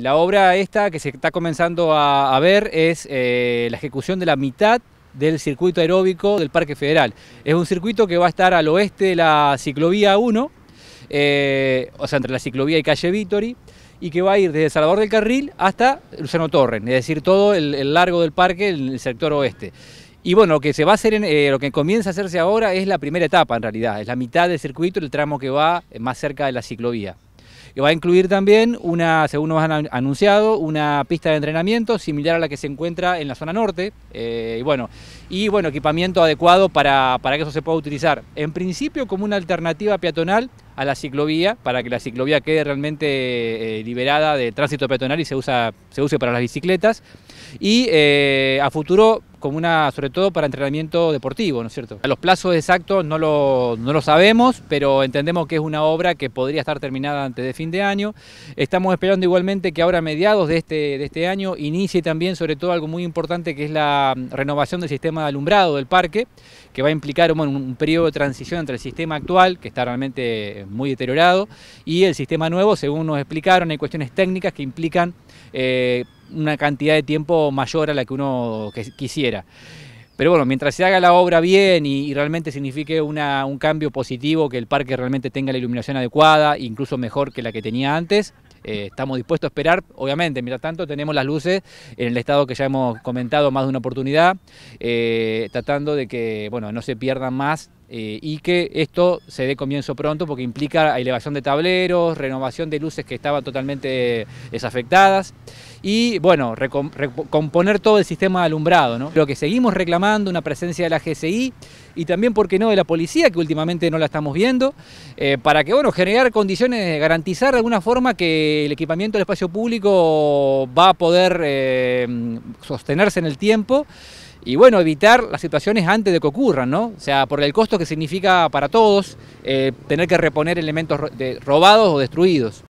La obra esta que se está comenzando a, ver es eh, la ejecución de la mitad del circuito aeróbico del Parque Federal. Es un circuito que va a estar al oeste de la ciclovía 1, eh, o sea, entre la ciclovía y calle Vítori, y que va a ir desde Salvador del Carril hasta Luciano Torres, es decir, todo el, largo del parque, en el sector oeste. Y bueno, lo que se va a hacer, eh, lo que comienza a hacerse ahora es la primera etapa en realidad, es la mitad del circuito, el tramo que va más cerca de la ciclovía que va a incluir también una, según nos han anunciado, una pista de entrenamiento similar a la que se encuentra en la zona norte. Eh, y bueno, y bueno, equipamiento adecuado para, que eso se pueda utilizar. En principio como una alternativa peatonal a la ciclovía, para que la ciclovía quede realmente eh, liberada de tránsito peatonal y se, usa, se use para las bicicletas. Y eh, a futuro como una, sobre todo para entrenamiento deportivo, ¿no es cierto? Los plazos exactos no lo, no lo sabemos, pero entendemos que es una obra que podría estar terminada antes de fin de año. Estamos esperando igualmente que ahora a mediados de este, de este año inicie también sobre todo algo muy importante que es la renovación del sistema de alumbrado del parque, que va a implicar un periodo de transición entre el sistema actual, que está realmente eh, muy deteriorado, y el sistema nuevo, según nos explicaron, hay cuestiones técnicas que implican eh, una cantidad de tiempo mayor a la que uno quisiera. Pero bueno, mientras se haga la obra bien y, realmente signifique un cambio positivo, que el parque realmente tenga la iluminación adecuada, incluso mejor que la que tenía antes, eh, estamos dispuestos a esperar, obviamente, mientras tanto tenemos las luces en el estado que ya hemos comentado más de una oportunidad, eh, tratando de que bueno, no se pierdan más eh, y que esto se dé comienzo pronto porque implica elevación de tableros, renovación de luces que estaban totalmente eh, desafectadas y bueno, recomponer todo el sistema alumbrado. Lo que seguimos reclamando, una presencia de la GCI y también, ¿por qué no?, de la policía, que últimamente no la estamos viendo, eh, para que, bueno, generar condiciones, garantizar de alguna forma que el equipamiento del espacio público va a poder sostenerse en el tiempo y bueno, evitar las situaciones antes de que ocurran, ¿no? O sea, por el costo que significa para todos eh, tener que reponer elementos robados o destruidos.